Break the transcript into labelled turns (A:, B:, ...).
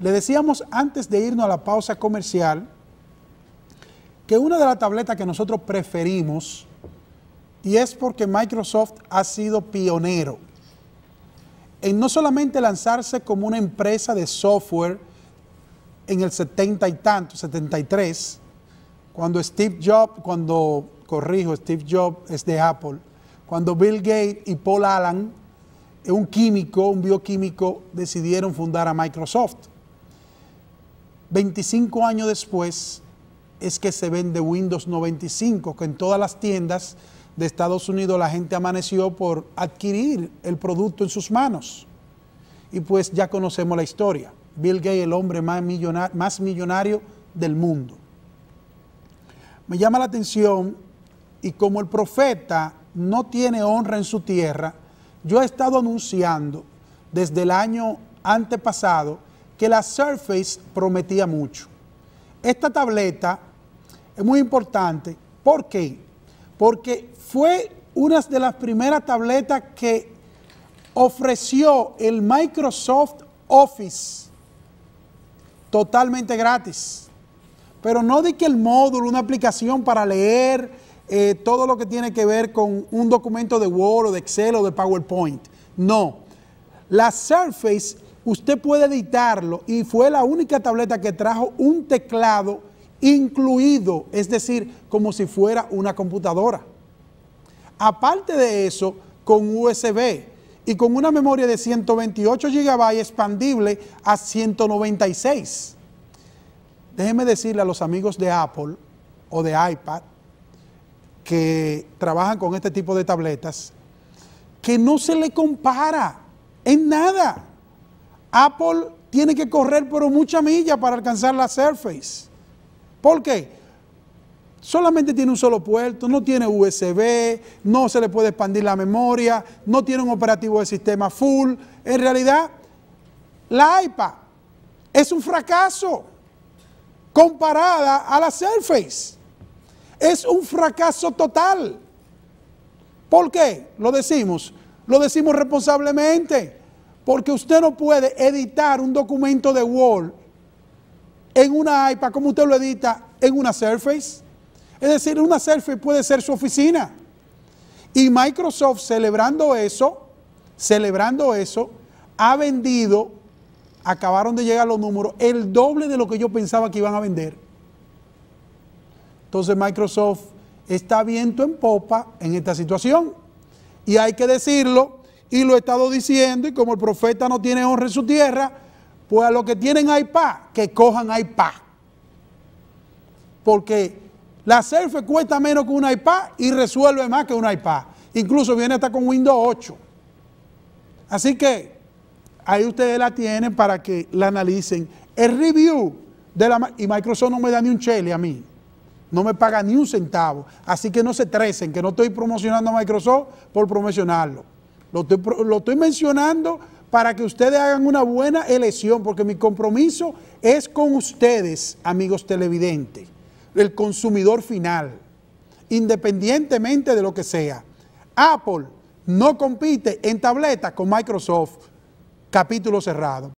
A: Le decíamos antes de irnos a la pausa comercial que una de las tabletas que nosotros preferimos, y es porque Microsoft ha sido pionero en no solamente lanzarse como una empresa de software en el 70 y tanto, 73, cuando Steve Jobs, cuando, corrijo, Steve Jobs es de Apple, cuando Bill Gates y Paul Allen, un químico, un bioquímico, decidieron fundar a Microsoft. 25 años después es que se vende Windows 95, que en todas las tiendas de Estados Unidos la gente amaneció por adquirir el producto en sus manos. Y pues ya conocemos la historia. Bill Gates, el hombre más millonario, más millonario del mundo. Me llama la atención y como el profeta no tiene honra en su tierra, yo he estado anunciando desde el año antepasado que la Surface prometía mucho. Esta tableta es muy importante. ¿Por qué? Porque fue una de las primeras tabletas que ofreció el Microsoft Office totalmente gratis. Pero no de que el módulo, una aplicación para leer eh, todo lo que tiene que ver con un documento de Word o de Excel o de PowerPoint. No. La Surface usted puede editarlo y fue la única tableta que trajo un teclado incluido, es decir, como si fuera una computadora. Aparte de eso, con USB y con una memoria de 128 GB expandible a 196. Déjeme decirle a los amigos de Apple o de iPad que trabajan con este tipo de tabletas que no se le compara en nada. Apple tiene que correr por mucha milla para alcanzar la Surface. ¿Por qué? Solamente tiene un solo puerto, no tiene USB, no se le puede expandir la memoria, no tiene un operativo de sistema full. En realidad, la iPad es un fracaso comparada a la Surface. Es un fracaso total. ¿Por qué? Lo decimos, lo decimos responsablemente. Porque usted no puede editar un documento de Word en una iPad como usted lo edita en una Surface. Es decir, una Surface puede ser su oficina. Y Microsoft celebrando eso, celebrando eso, ha vendido, acabaron de llegar los números, el doble de lo que yo pensaba que iban a vender. Entonces Microsoft está viento en popa en esta situación. Y hay que decirlo, y lo he estado diciendo, y como el profeta no tiene honra en su tierra, pues a los que tienen iPad, que cojan iPad. Porque la selfie cuesta menos que un iPad y resuelve más que un iPad. Incluso viene hasta con Windows 8. Así que ahí ustedes la tienen para que la analicen. El review de la... Y Microsoft no me da ni un chele a mí. No me paga ni un centavo. Así que no se trecen, que no estoy promocionando a Microsoft por promocionarlo. Lo estoy, mencionando para que ustedes hagan una buena elección, porque mi compromiso es con ustedes, amigos televidentes, el consumidor final, independientemente de lo que sea. Apple no compite en tableta con Microsoft. Capítulo cerrado.